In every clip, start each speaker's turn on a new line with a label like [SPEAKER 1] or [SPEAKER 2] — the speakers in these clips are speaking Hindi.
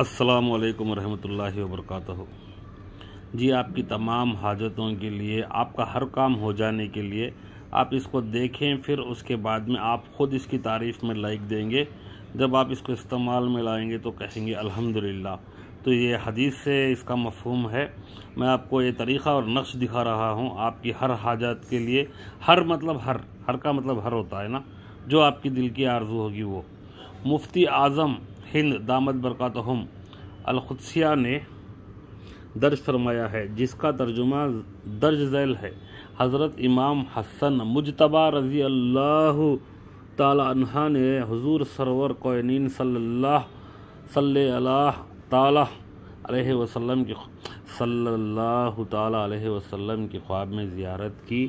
[SPEAKER 1] अस्सलाम वालेकुम रहमतुल्लाहि वबरकatuह जी आपकी तमाम हाजतों के लिए आपका हर काम हो जाने के लिए आप इसको देखें फिर उसके बाद में आप ख़ुद इसकी तारीफ़ में लाइक देंगे जब आप इसको इस्तेमाल में लाएंगे तो कहेंगे अल्हम्दुलिल्लाह तो ये हदीस से इसका मफहम है मैं आपको ये तरीक़ा और नक्श दिखा रहा हूँ आपकी हर हाजत के लिए हर मतलब हर हर का मतलब हर होता है ना जो आपकी दिल की आरजू होगी वो मुफ्ती आज़म हिंद दामद हम अलखुदसिया ने दर्ज फरमाया है जिसका तर्जुमा दर्ज जैल है हज़रत इमाम हसन मुजतबा रज़ी अल्लाह तला ने हजूर सरवर कोनिन सल्ला सल्ला वसल्लम की सल्लल्लाहु ताला अलैहि वसल्लम की ख्वाब में ज़ियारत की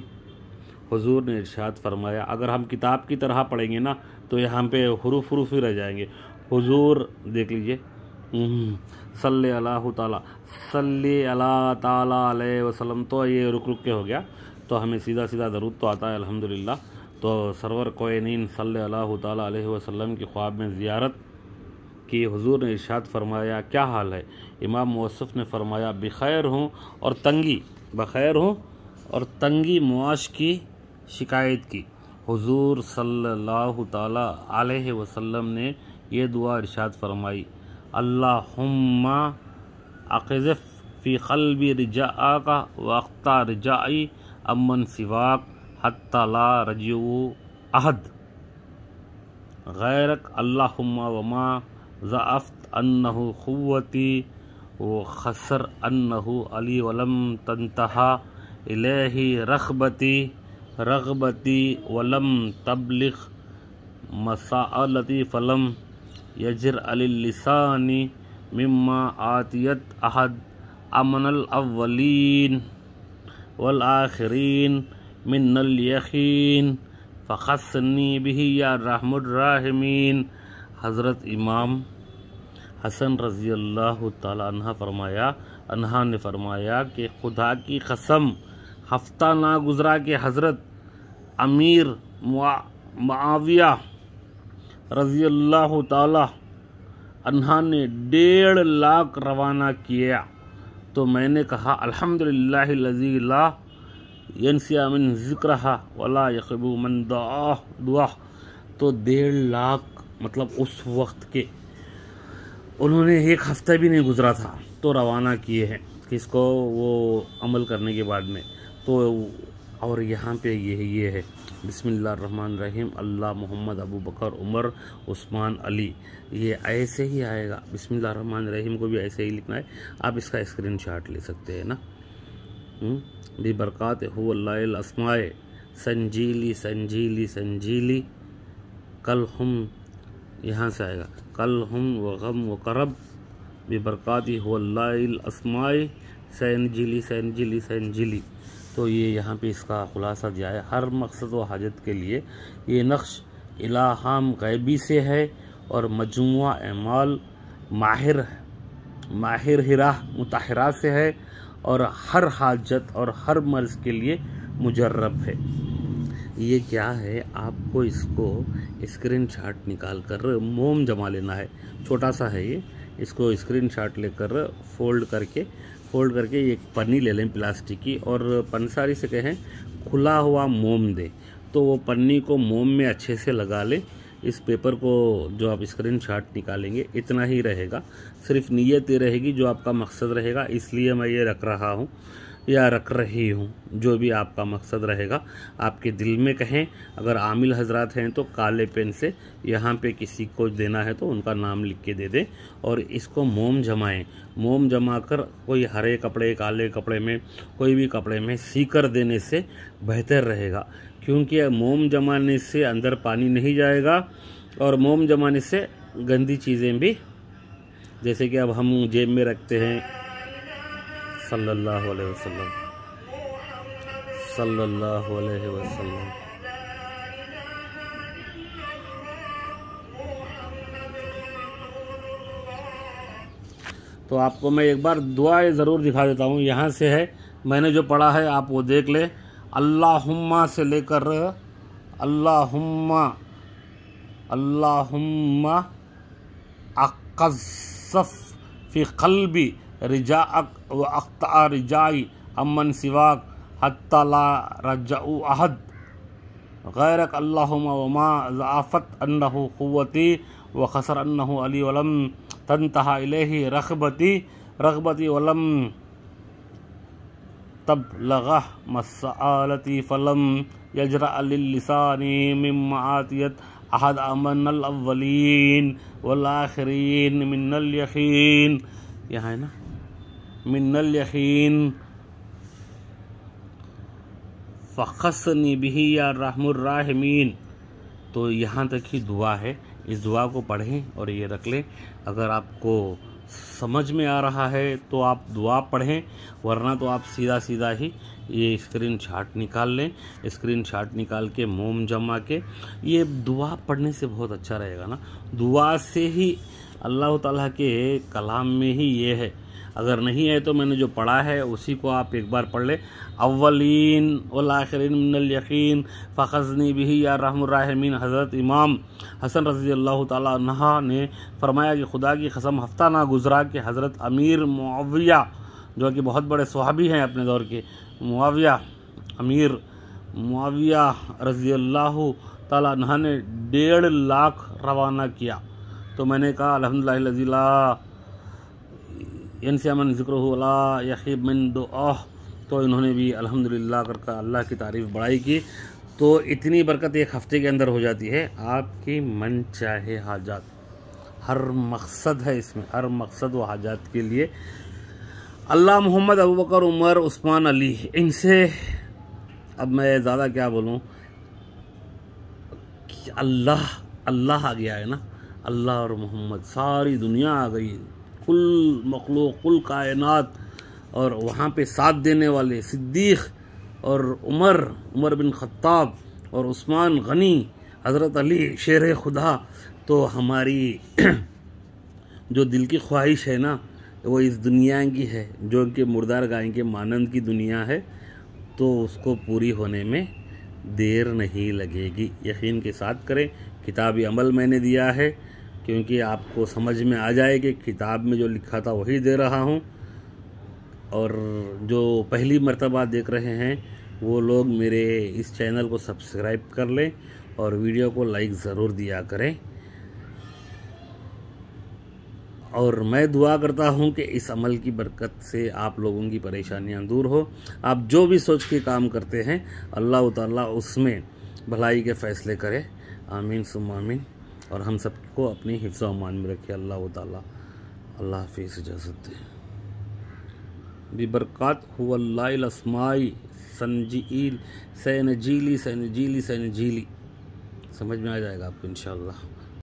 [SPEAKER 1] हुजूर ने इरशाद फरमाया अगर हम किताब की तरह पढ़ेंगे ना तो यहाँ पे हरूफ हरूफ ही रह जाएंगे हुजूर देख लीजिए हम्म, सल्ले अल्लाह ताला सल्ले अल्लाह ताला वसलम तो ये रुक रुक के हो गया तो हमें सीधा सीधा दरुद तो आता है अल्हम्दुलिल्लाह तो सरवर कोनीन सल्ले अल्लाह ताला वसलम की ख्वाब में ज़ियारत की हुजूर ने इर्शाद फरमाया क्या हाल है इमाम मौसफ़ ने फरमाया बखैर हूँ और तंगी बखैर हूँ और तंगी मुआश की शिकायत की हुजूर सल्लल्लाहु ताला अलैहि वसल्लम ने ये दुआ इरशाद फरमाई अल्लाहुम्मा अक़ज़फ़ फ़ी क़ल्बी रिजा का वक्ता रिजाई अमन सिवाक हत्तला रजू अहद गैरक अल्लाहुम्मा वमा ज़ाफ़त अन्नहु ख़ुवती व खसर अन्नहु अली वलम तनतहा इलेही रखबती रगबती वलम तबलिख मसाअलती फ़लम यजर अलिलसानी मम्मा आतियत अहद अमनल अवलिन वल आखरीन मिनल यकीन फ़खसनी भी या रहमराहमीन हज़रत इमाम हसन रज़ी अल्लाह तहा फरमाया अनहा ने फरमाया कि खुदा की कसम हफ्ता ना गुज़रा के हज़रत अमीर मुआविया रजी अल्लाह तहा ने डेढ़ लाख रवाना किया तो मैंने कहा अल्हम्दुलिल्लाह ज़िक्र ला यनसियामिन यकबू मन दुआ तो डेढ़ लाख मतलब उस वक्त के उन्होंने एक हफ्ता भी नहीं गुजरा था तो रवाना किए हैं किसको वो अमल करने के बाद में तो और यहाँ पे ये है ये है बिसमीम अल्लाह मोहम्मद अबू बकर उमर उस्मान अली ये ऐसे ही आएगा रहीम को भी ऐसे ही लिखना है आप इसका स्क्रीन शॉट ले सकते हैं ना हो हम्म? होसमाए संजीली संजीली संजीली कल हम यहाँ से आएगा कल हम व गम व करब जीली सैन जीली सैन जीली तो ये यहाँ पे इसका खुलासा दिया है हर मकसद व हाजत के लिए ये नक्श इलाहाम गैबी से है और मजमू अमाल माहिर माहिर हिरा मतहरा से है और हर हाजत और हर मर्ज़ के लिए मुजरब है ये क्या है आपको इसको स्क्रीन शॉट निकाल कर मोम जमा लेना है छोटा सा है ये इसको स्क्रीन शाट लेकर फोल्ड करके फोल्ड करके एक पन्नी ले लें प्लास्टिक की और पंसारी से कहें खुला हुआ मोम दे तो वो पन्नी को मोम में अच्छे से लगा लें इस पेपर को जो आप स्क्रीन शॉट निकालेंगे इतना ही रहेगा सिर्फ नीयत ये रहेगी जो आपका मकसद रहेगा इसलिए मैं ये रख रहा हूँ या रख रही हूँ जो भी आपका मकसद रहेगा आपके दिल में कहें अगर आमिल हजरात हैं तो काले पेन से यहाँ पे किसी को देना है तो उनका नाम लिख के दे दें और इसको मोम जमाएं मोम जमा कर कोई हरे कपड़े काले कपड़े में कोई भी कपड़े में सीकर देने से बेहतर रहेगा क्योंकि मोम जमाने से अंदर पानी नहीं जाएगा और मोम जमाने से गंदी चीज़ें भी जैसे कि अब हम जेब में रखते हैं सल्लल्लाहु अलैहि वसल्लम सल्लल्लाहु अलैहि वसल्लम तो आपको मैं एक बार दुआ ज़रूर दिखा देता हूँ यहाँ से है मैंने जो पढ़ा है आप वो देख ले अल्लाहुम्मा से लेकर अल्लाहुम्मा अल्लाहुम्मा अकसफ़ फ़ी कल्बी رجاءك وأخطاء رجائي أمن سواك حتى لا رجعوا أحد غيرك اللهم وما ضعفت أنه قوتي وخسر أنه علي ولم تنتهى إليه رغبتي رغبتي ولم تبلغه مسالتي فلم يجرأ للسان مما عاتيت أحد أمن الأولين والآخرين من اليقين يا هنا मिनल यकीन फ़खसनी नबी या रहमराहमीन तो यहाँ तक ही दुआ है इस दुआ को पढ़ें और ये रख लें अगर आपको समझ में आ रहा है तो आप दुआ पढ़ें वरना तो आप सीधा सीधा ही ये स्क्रीन शाट निकाल लें स्क्रीन शाट निकाल के मोम जमा के ये दुआ पढ़ने से बहुत अच्छा रहेगा ना दुआ से ही अल्लाह ताला के कलाम में ही ये है अगर नहीं है तो मैंने जो पढ़ा है उसी को आप एक बार पढ़ लें अवलिन वलाखरीन फ़खजनी भी या रहमरमिन हज़रत इमाम हसन रजी अल्लाह तह ने फरमाया कि खुदा की कसम हफ्ता ना गुजरा कि हज़रत अमीर मुआविया जो कि बहुत बड़े सुहाबी हैं अपने दौर के मुआविया अमीर मुआविया रजी अल्लाह तह ने डेढ़ लाख रवाना किया तो मैंने कहा अलहमदिल्ला लजीला ज़िक्र ज़िक्रला यकीब दो आह तो इन्होंने भी अल्हम्दुलिल्लाह कर अल्लाह की तारीफ़ बढ़ाई की तो इतनी बरकत एक हफ़्ते के अंदर हो जाती है आपकी मन चाहे हाजात हर मकसद है इसमें हर मकसद व हाजात के लिए अल्लाह मोहम्मद अबू बकर उमर उस्मान अली इनसे अब मैं ज़्यादा क्या बोलूँ अल्लाह अल्लाह आ गया है ना अल्लाह और मोहम्मद सारी दुनिया आ गई कुल मखलूक कुल कायनात और वहाँ पे साथ देने वाले सिद्दीक़ और उमर उमर बिन खत्ताब और उस्मान गनी हज़रत अली शेर खुदा तो हमारी जो दिल की ख्वाहिश है ना वो इस दुनिया की है जो कि मुर्दार गाय के मानंद की दुनिया है तो उसको पूरी होने में देर नहीं लगेगी यकीन के साथ करें किताबी अमल मैंने दिया है क्योंकि आपको समझ में आ जाए कि किताब में जो लिखा था वही दे रहा हूँ और जो पहली मरतबा देख रहे हैं वो लोग मेरे इस चैनल को सब्सक्राइब कर लें और वीडियो को लाइक ज़रूर दिया करें और मैं दुआ करता हूं कि इस अमल की बरकत से आप लोगों की परेशानियां दूर हो आप जो भी सोच के काम करते हैं अल्लाह ताला उसमें भलाई के फ़ैसले करें आमीन सुमामीन और हम सबको अपने हिफ्ज़ अमान में रखे अल्लाह ताला अल्लाह हाफिज़ इजाज़त जील बिबरक़ात हुआसमाई सनजील जीली सैन जीली समझ में आ जाएगा आपको इन